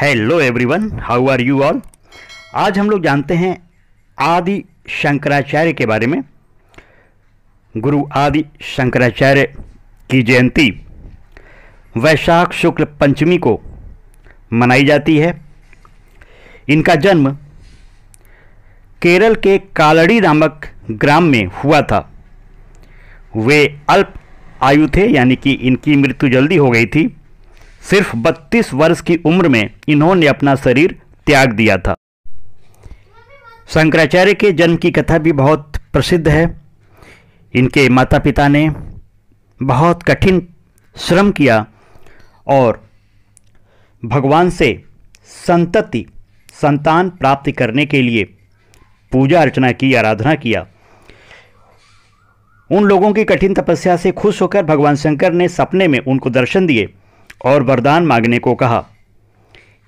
hello everyone how are you all आज हम लोग जानते हैं आदि शंकराचार्य के बारे में गुरु आदि शंकराचार्य की जयंती वैशाख शुक्ल पंचमी को मनाई जाती है इनका जन्म केरल के कालड़ी नामक ग्राम में हुआ था वे अल्प आयु थे यानी कि इनकी मृत्यु जल्दी हो गई थी सिर्फ 32 वर्ष की उम्र में इन्होंने अपना शरीर त्याग दिया था शंकराचार्य के जन्म की कथा भी बहुत प्रसिद्ध है इनके माता पिता ने बहुत कठिन श्रम किया और भगवान से संतति संतान प्राप्ति करने के लिए पूजा अर्चना की आराधना किया उन लोगों की कठिन तपस्या से खुश होकर भगवान शंकर ने सपने में उनको दर्शन दिए और वरदान मांगने को कहा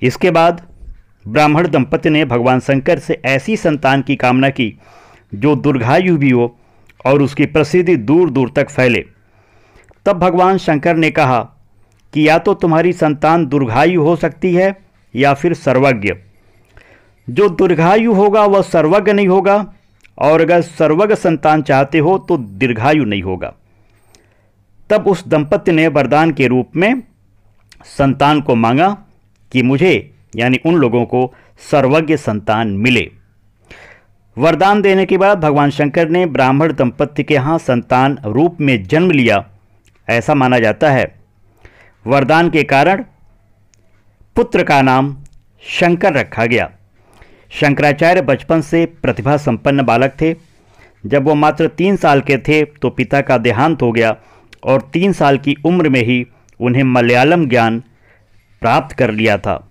इसके बाद ब्राह्मण दंपति ने भगवान शंकर से ऐसी संतान की कामना की जो दीर्घायु भी हो और उसकी प्रसिद्धि दूर दूर तक फैले तब भगवान शंकर ने कहा कि या तो तुम्हारी संतान दीर्घायु हो सकती है या फिर सर्वज्ञ जो दीर्घायु होगा वह सर्वज्ञ नहीं होगा और अगर सर्वज्ञ संतान चाहते हो तो दीर्घायु नहीं होगा तब उस दंपत्य ने वरदान के रूप में संतान को मांगा कि मुझे यानी उन लोगों को सर्वज्ञ संतान मिले वरदान देने के बाद भगवान शंकर ने ब्राह्मण दंपत्ति के यहाँ संतान रूप में जन्म लिया ऐसा माना जाता है वरदान के कारण पुत्र का नाम शंकर रखा गया शंकराचार्य बचपन से प्रतिभा संपन्न बालक थे जब वो मात्र तीन साल के थे तो पिता का देहांत हो गया और तीन साल की उम्र में ही उन्हें मलयालम ज्ञान प्राप्त कर लिया था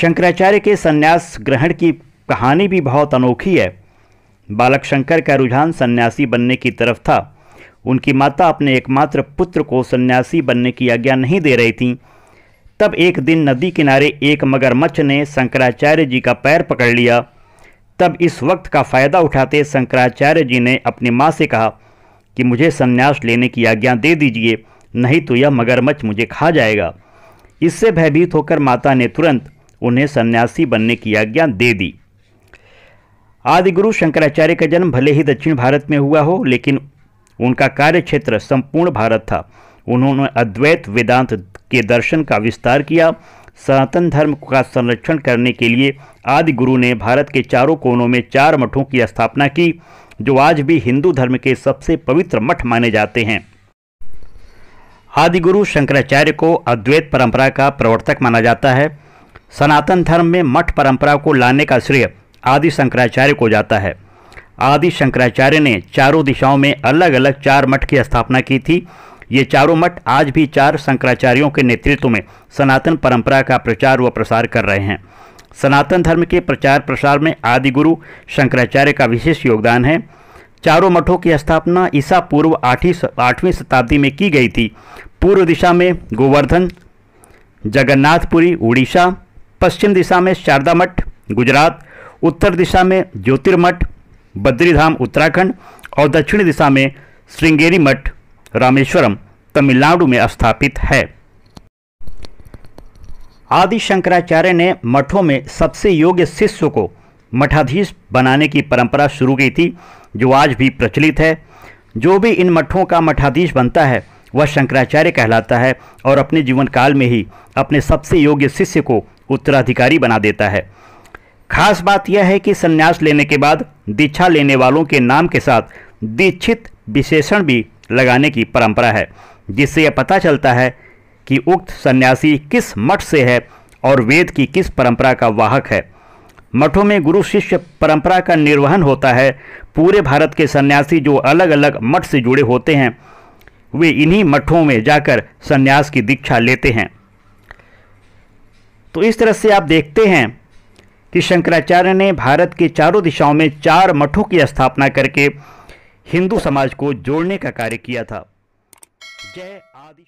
शंकराचार्य के संन्यास ग्रहण की कहानी भी बहुत अनोखी है बालक शंकर का रुझान सन्यासी बनने की तरफ था उनकी माता अपने एकमात्र पुत्र को सन्यासी बनने की आज्ञा नहीं दे रही थी तब एक दिन नदी किनारे एक मगरमच्छ ने शंकराचार्य जी का पैर पकड़ लिया तब इस वक्त का फ़ायदा उठाते शंकराचार्य जी ने अपनी माँ से कहा कि मुझे संन्यास लेने की आज्ञा दे दीजिए नहीं तो यह मगरमच्छ मुझे खा जाएगा इससे भयभीत होकर माता ने तुरंत उन्हें सन्यासी बनने की आज्ञा दे दी आदिगुरु शंकराचार्य का जन्म भले ही दक्षिण भारत में हुआ हो लेकिन उनका कार्य क्षेत्र संपूर्ण भारत था उन्होंने अद्वैत वेदांत के दर्शन का विस्तार किया सनातन धर्म का संरक्षण करने के लिए आदि गुरु ने भारत के चारों कोनों में चार मठों की स्थापना की जो आज भी हिंदू धर्म के सबसे पवित्र मठ माने जाते हैं आदिगुरु शंकराचार्य को अद्वैत परंपरा का प्रवर्तक माना जाता है सनातन धर्म में मठ परंपरा को लाने का श्रेय आदि शंकराचार्य को जाता है आदि शंकराचार्य ने चारों दिशाओं में अलग अलग चार मठ की स्थापना की थी ये चारों मठ आज भी चार शंकराचार्यों के नेतृत्व में सनातन परंपरा का प्रचार व प्रसार कर रहे हैं सनातन धर्म के प्रचार प्रसार में आदिगुरु शंकराचार्य का विशेष योगदान है चारों मठों की स्थापना ईसा पूर्व आठवीं आठवीं शताब्दी में की गई थी पूर्व दिशा में गोवर्धन जगन्नाथपुरी उड़ीसा पश्चिम दिशा में शारदा मठ गुजरात उत्तर दिशा में ज्योतिर्मठ बद्रीधाम उत्तराखंड और दक्षिण दिशा में श्रृंगेरी मठ रामेश्वरम तमिलनाडु में स्थापित है आदि शंकराचार्य ने मठों में सबसे योग्य शिष्य को मठाधीश बनाने की परंपरा शुरू की थी जो आज भी प्रचलित है जो भी इन मठों का मठाधीश बनता है वह शंकराचार्य कहलाता है और अपने जीवन काल में ही अपने सबसे योग्य शिष्य को उत्तराधिकारी बना देता है खास बात यह है कि संन्यास लेने के बाद दीक्षा लेने वालों के नाम के साथ दीक्षित विशेषण भी लगाने की परंपरा है जिससे यह पता चलता है कि उक्त सन्यासी किस मठ से है और वेद की किस परंपरा का वाहक है मठों में गुरु शिष्य परंपरा का निर्वहन होता है पूरे भारत के सन्यासी जो अलग अलग मठ से जुड़े होते हैं वे इन्हीं मठों में जाकर सन्यास की दीक्षा लेते हैं तो इस तरह से आप देखते हैं कि शंकराचार्य ने भारत के चारों दिशाओं में चार मठों की स्थापना करके हिंदू समाज को जोड़ने का कार्य किया था जय आदि